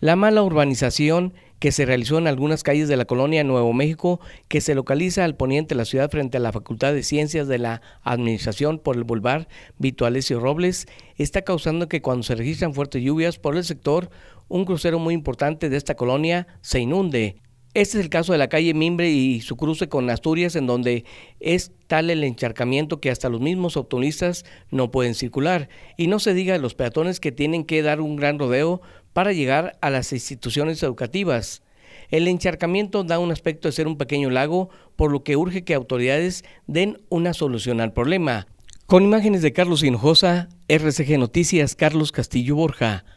La mala urbanización que se realizó en algunas calles de la colonia Nuevo México, que se localiza al poniente de la ciudad frente a la Facultad de Ciencias de la Administración por el Boulevard Vito y Robles, está causando que cuando se registran fuertes lluvias por el sector, un crucero muy importante de esta colonia se inunde. Este es el caso de la calle Mimbre y su cruce con Asturias, en donde es tal el encharcamiento que hasta los mismos automovilistas no pueden circular. Y no se diga de los peatones que tienen que dar un gran rodeo para llegar a las instituciones educativas. El encharcamiento da un aspecto de ser un pequeño lago, por lo que urge que autoridades den una solución al problema. Con imágenes de Carlos Hinojosa, RCG Noticias, Carlos Castillo Borja.